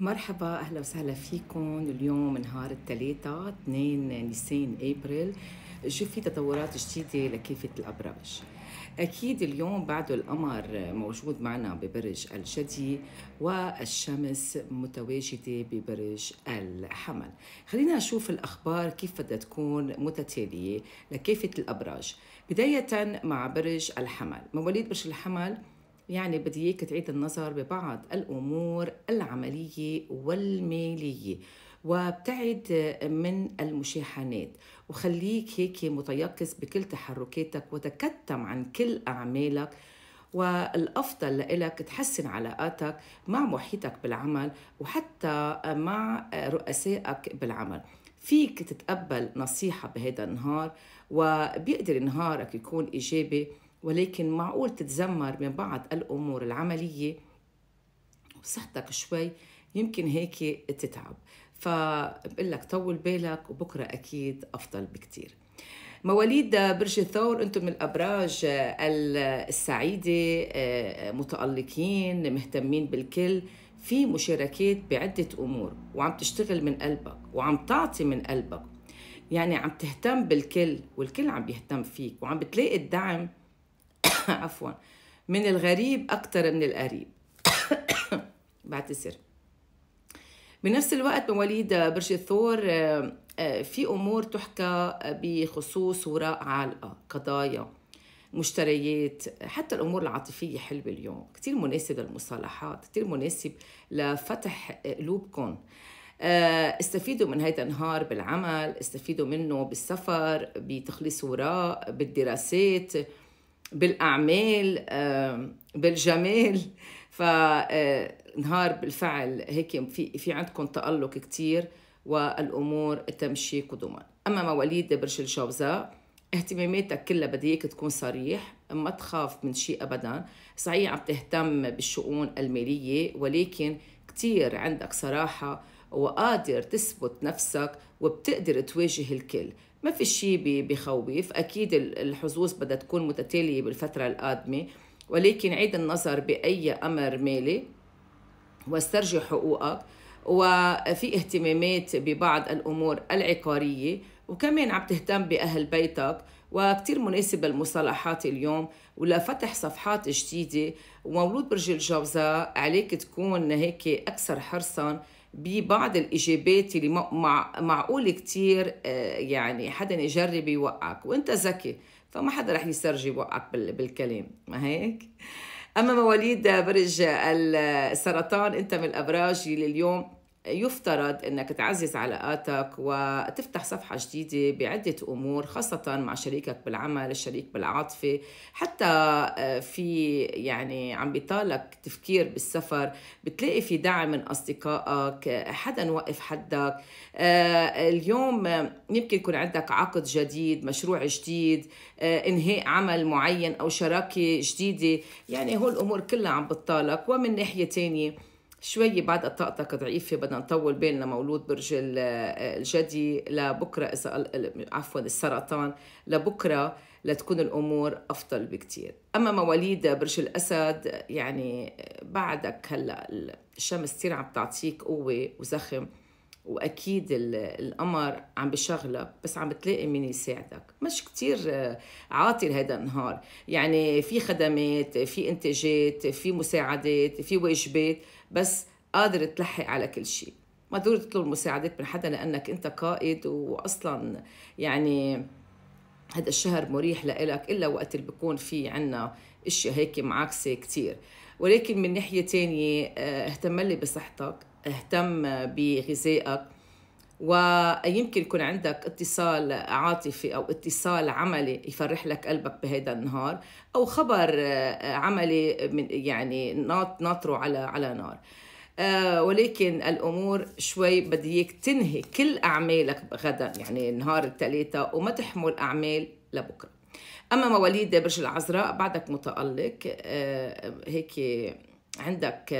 مرحبا اهلا وسهلا فيكم اليوم نهار الثلاثاء 2 نيسان ابريل شو في تطورات جديده لكافه الابراج اكيد اليوم بعده القمر موجود معنا ببرج الجدي والشمس متواجده ببرج الحمل خلينا نشوف الاخبار كيف بدها تكون متتاليه لكافه الابراج بدايه مع برج الحمل مواليد برج الحمل يعني بدي اياك تعيد النظر ببعض الامور العمليه والماليه وابتعد من المشاحنات وخليك هيك متيقظ بكل تحركاتك وتكتم عن كل اعمالك والافضل لك تحسن علاقاتك مع محيطك بالعمل وحتى مع رؤسائك بالعمل فيك تتقبل نصيحه بهذا النهار وبيقدر نهارك يكون ايجابي ولكن معقول تتذمر من بعض الأمور العملية وصحتك شوي يمكن هيك تتعب فبقول لك طول بالك وبكرة أكيد أفضل بكتير مواليد برج الثور انتم من الابراج السعيده آه، متالقين مهتمين بالكل في مشاركات بعده امور وعم تشتغل من قلبك وعم تعطي من قلبك يعني عم تهتم بالكل والكل عم بيهتم فيك وعم بتلاقي الدعم عفوا من الغريب اكثر من القريب بعتذر بنفس الوقت مواليد برج الثور آه، آه، في أمور تحكى بخصوص وراء عالقة قضايا مشتريات حتى الأمور العاطفية حلوة اليوم كثير مناسب للمصالحات كثير مناسب لفتح قلوبكم آه، استفيدوا من هيدا النهار بالعمل استفيدوا منه بالسفر بتخليص وراء بالدراسات بالاعمال بالجمال فنهار آه، بالفعل هيك في في عندكم تالق كثير والامور تمشي قدما اما مواليد برج الجوزاء اهتماماتك كلها بدي اياك تكون صريح ما تخاف من شيء ابدا صحيح عم تهتم بالشؤون الماليه ولكن كثير عندك صراحه وقادر تثبت نفسك وبتقدر تواجه الكل ما في شيء بخوف أكيد الحظوظ بدها تكون متتالية بالفترة القادمة ولكن عيد النظر بأي أمر مالي واسترجع حقوقك وفي اهتمامات ببعض الأمور العقارية وكمان عم تهتم بأهل بيتك وكتير مناسبة المصالحات اليوم ولفتح صفحات جديدة ومولود برج الجوزاء عليك تكون هيك أكثر حرصاً ببعض الاجابات اللي معقول كثير آه، يعني حدا يجرب يوقعك وانت ذكي فما حدا رح يسترجي يوقعك بالكلام ما هيك اما مواليد برج السرطان انت من الابراج اللي اليوم يفترض انك تعزز علاقاتك وتفتح صفحه جديده بعده امور خاصه مع شريكك بالعمل، الشريك بالعاطفه، حتى آه، في يعني عم بيطالك تفكير بالسفر، بتلاقي في دعم من اصدقائك، حدا وقف حدك، آه، اليوم يمكن يكون عندك عقد جديد، مشروع جديد، آه، انهاء عمل معين او شراكه جديده، يعني هول الامور كلها عم بتطالك ومن ناحيه ثانيه شوي بعد طاقتك ضعيفه بدنا نطول بيننا مولود برج الجدي لبكره اذا عفوا السرطان لبكره لتكون الامور افضل بكثير اما مواليد برج الاسد يعني بعدك هلا الشمس كثير عم تعطيك قوه وزخم واكيد القمر عم بشغلك بس عم بتلاقي مين يساعدك مش كتير عاطل هذا النهار يعني في خدمات في انتاجات في مساعدات في واجبات بس قادر تلحق على كل شيء ما ضروري تطلب مساعدات من حدا لانك انت قائد واصلا يعني هذا الشهر مريح لإلك إلا وقت اللي بكون في عنا اشياء هيك معاكسة كتير ولكن من ناحية تانية آه، اهتم لي بصحتك اهتم بغذائك ويمكن يكون عندك اتصال عاطفي او اتصال عملي يفرح لك قلبك بهيدا النهار او خبر آه، عملي من يعني ناطره على على نار آه، ولكن الامور شوي بديك تنهي كل اعمالك غدا يعني نهار الثلاثاء وما تحمل اعمال لبكره اما مواليد برج العذراء بعدك متالق آه، هيك عندك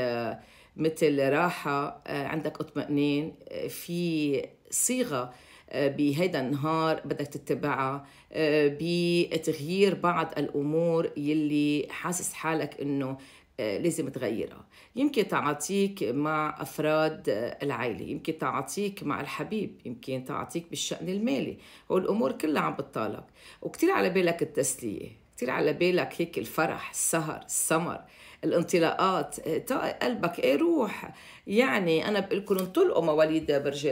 مثل راحة آه، عندك اطمئنان آه، في صيغة آه، بهيدا النهار بدك تتبعها بتغيير بعض الأمور يلي حاسس حالك إنه لازم تغيرها يمكن تعاطيك مع أفراد العائلة يمكن تعاطيك مع الحبيب يمكن تعاطيك بالشأن المالي هو الأمور كلها عم بتطالك وكتير على بالك التسلية كتير على بالك هيك الفرح السهر السمر الانطلاقات قلبك ايه روح يعني انا بقول لكم انطلقوا مواليد برج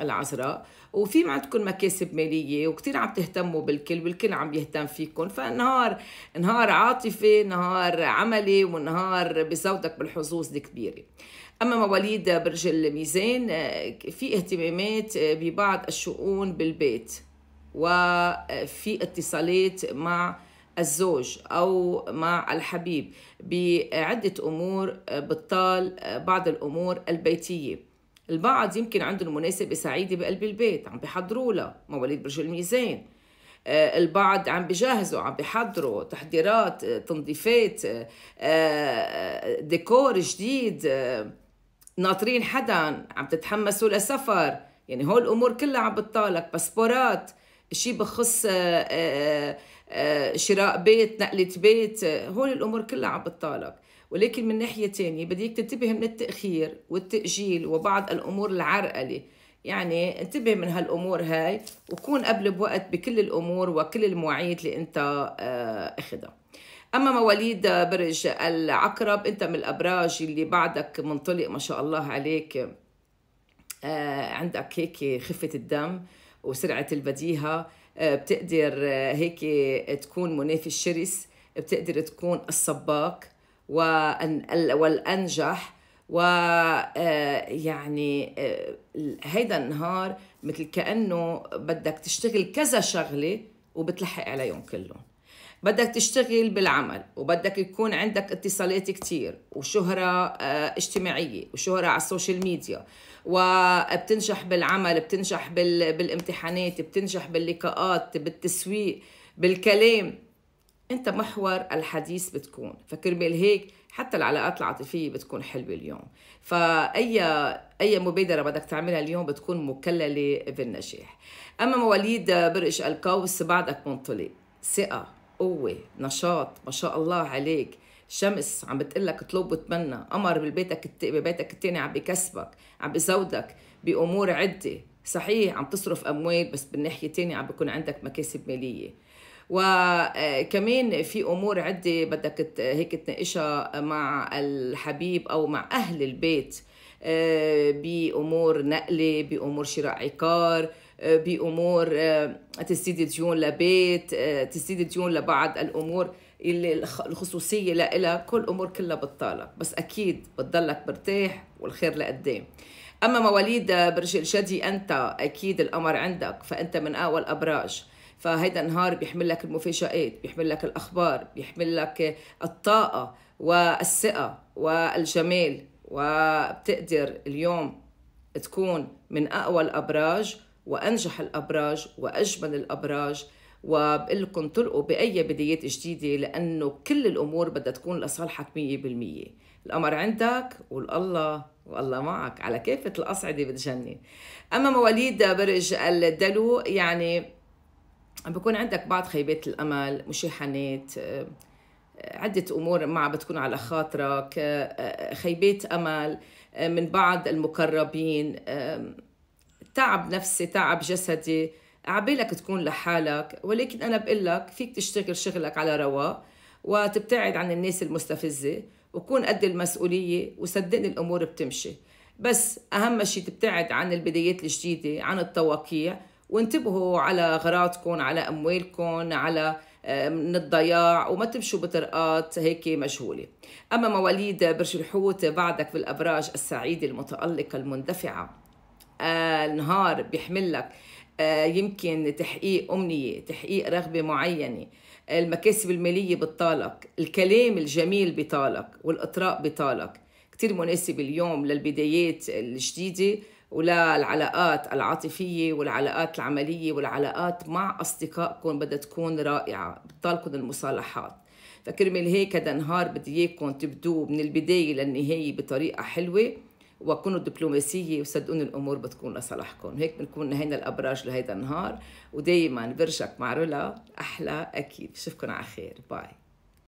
العذراء وفي عندكم مكاسب ماليه وكثير عم تهتموا بالكل والكل عم يهتم فيكم فنهار نهار عاطفي نهار عملي ونهار بزودك بالحظوظ الكبيره اما مواليد برج الميزان في اهتمامات ببعض الشؤون بالبيت وفي اتصالات مع الزوج أو مع الحبيب بعدة أمور بتطال بعض الأمور البيتية البعض يمكن عندهم مناسبة سعيدة بقلب البيت عم بيحضروا لها مواليد برج الميزان آه، البعض عم بجهزوا عم بيحضروا تحضيرات آه، تنظيفات آه، ديكور جديد ناطرين حدا عم تتحمسوا لسفر يعني هول الامور كلها عم بتطالك باسبورات شيء بخص آه، شراء بيت نقلة بيت آه، هول الأمور كلها عم بتطالب ولكن من ناحية تانية بديك تنتبه من التأخير والتأجيل وبعض الأمور العرقلة يعني انتبه من هالأمور هاي وكون قبل بوقت بكل الأمور وكل المواعيد اللي أنت آه، أخدها أما مواليد برج العقرب أنت من الأبراج اللي بعدك منطلق ما شاء الله عليك عندك هيك خفة الدم وسرعة البديهة بتقدر آه، هيك تكون منافس شرس بتقدر تكون السباق والأنجح و آه، يعني آه، هيدا النهار مثل كأنه بدك تشتغل كذا شغلة وبتلحق عليهم كلهم بدك تشتغل بالعمل وبدك يكون عندك اتصالات كتير وشهرة اجتماعية وشهرة على السوشيال ميديا وبتنجح بالعمل بتنجح بال... بالامتحانات بتنجح باللقاءات بالتسويق بالكلام انت محور الحديث بتكون فكرمال هيك حتى العلاقات العاطفيه بتكون حلوه اليوم فاي اي مبادره بدك تعملها اليوم بتكون مكلله بالنجاح اما مواليد برج القوس بعدك منطلق ثقه قوة نشاط ما شاء الله عليك شمس عم بتقلك اطلب وتمنى قمر بالبيتك ببيتك التاني عم بكسبك عم بزودك بامور عده صحيح عم تصرف اموال بس بالناحيه الثانيه عم بكون عندك مكاسب ماليه وكمان آه، في امور عده بدك هيك تناقشها مع الحبيب او مع اهل البيت آه، بامور نقله بامور شراء عقار آه، بامور تسديد ديون لبيت تسديد ديون لبعض الامور الخصوصيه لإلها كل امور كلها بتطالك بس اكيد بتضلك مرتاح والخير لقدام اما مواليد برج الجدي انت اكيد القمر عندك فانت من اقوى الابراج فهيدا النهار بيحمل لك المفاجآت بيحمل لك الأخبار بيحمل لك الطاقة والثقة والجمال وبتقدر اليوم تكون من أقوى الأبراج وأنجح الأبراج وأجمل الأبراج وبقلكم طلقوا باي بدايات جديده لانه كل الامور بدها تكون لصالحك 100% الأمر عندك والله والله معك على كافه الاصعده بتجنن اما مواليد برج الدلو يعني بكون عندك بعض خيبات الامل مشاحنات آه، عدة أمور ما عم بتكون على خاطرك آه، آه، خيبات أمل من بعض المقربين تعب نفسي تعب جسدي عبالك تكون لحالك ولكن انا بقول لك فيك تشتغل شغلك على رواق وتبتعد عن الناس المستفزه وكون قد المسؤوليه وصدقني الامور بتمشي بس اهم شيء تبتعد عن البدايات الجديده عن التوقيع وانتبهوا على اغراضكم على اموالكم على آه، من الضياع وما تمشوا بطرقات هيك مجهولة أما مواليد برج الحوت بعدك بالأبراج السعيدة المتألقة المندفعة آه النهار بيحمل لك آه، يمكن تحقيق أمنية تحقيق رغبة معينة المكاسب المالية بتطالك الكلام الجميل بطالك والإطراء بطالك كتير مناسب اليوم للبدايات الجديدة وللعلاقات العاطفية والعلاقات العملية والعلاقات مع أصدقائكم بدها تكون رائعة بتطالكم المصالحات فكرمال هيك هذا النهار بدي اياكم تبدوه من البداية للنهاية بطريقة حلوة وكونوا دبلوماسية وصدقوني الأمور بتكون لصالحكم هيك بنكون نهينا الأبراج لهيدا النهار ودايما برجك مع رولا أحلى أكيد بشوفكن على خير باي